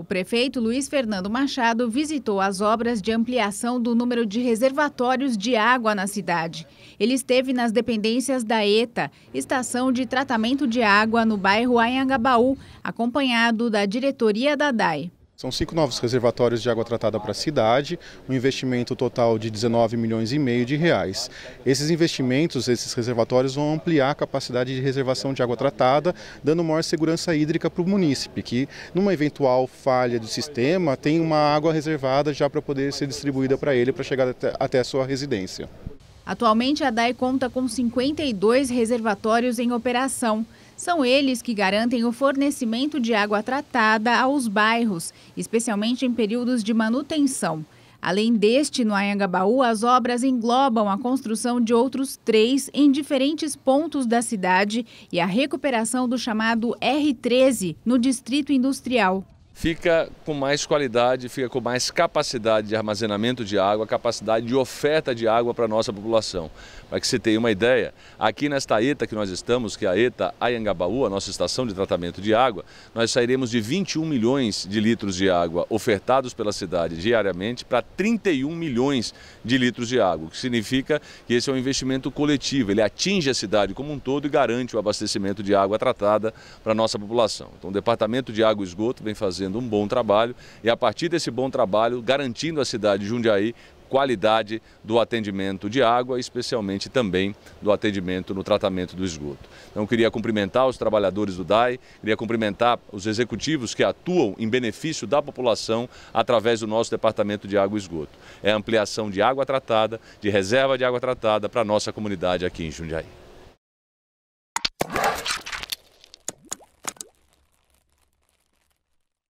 O prefeito Luiz Fernando Machado visitou as obras de ampliação do número de reservatórios de água na cidade. Ele esteve nas dependências da ETA, Estação de Tratamento de Água, no bairro Anhangabaú, acompanhado da diretoria da DAI. São cinco novos reservatórios de água tratada para a cidade, um investimento total de 19 milhões e meio de reais. Esses investimentos, esses reservatórios vão ampliar a capacidade de reservação de água tratada, dando maior segurança hídrica para o munícipe, que numa eventual falha do sistema tem uma água reservada já para poder ser distribuída para ele para chegar até a sua residência. Atualmente, a DAE conta com 52 reservatórios em operação. São eles que garantem o fornecimento de água tratada aos bairros, especialmente em períodos de manutenção. Além deste, no Ayangabaú, as obras englobam a construção de outros três em diferentes pontos da cidade e a recuperação do chamado R13 no Distrito Industrial fica com mais qualidade, fica com mais capacidade de armazenamento de água, capacidade de oferta de água para a nossa população. Para que você tenha uma ideia, aqui nesta ETA que nós estamos, que é a ETA Ayangabaú, a nossa estação de tratamento de água, nós sairemos de 21 milhões de litros de água ofertados pela cidade diariamente para 31 milhões de litros de água, o que significa que esse é um investimento coletivo, ele atinge a cidade como um todo e garante o abastecimento de água tratada para a nossa população. Então o Departamento de Água e Esgoto vem fazendo fazendo um bom trabalho e a partir desse bom trabalho, garantindo à cidade de Jundiaí qualidade do atendimento de água, especialmente também do atendimento no tratamento do esgoto. Então, queria cumprimentar os trabalhadores do DAI, queria cumprimentar os executivos que atuam em benefício da população através do nosso Departamento de Água e Esgoto. É a ampliação de água tratada, de reserva de água tratada para a nossa comunidade aqui em Jundiaí.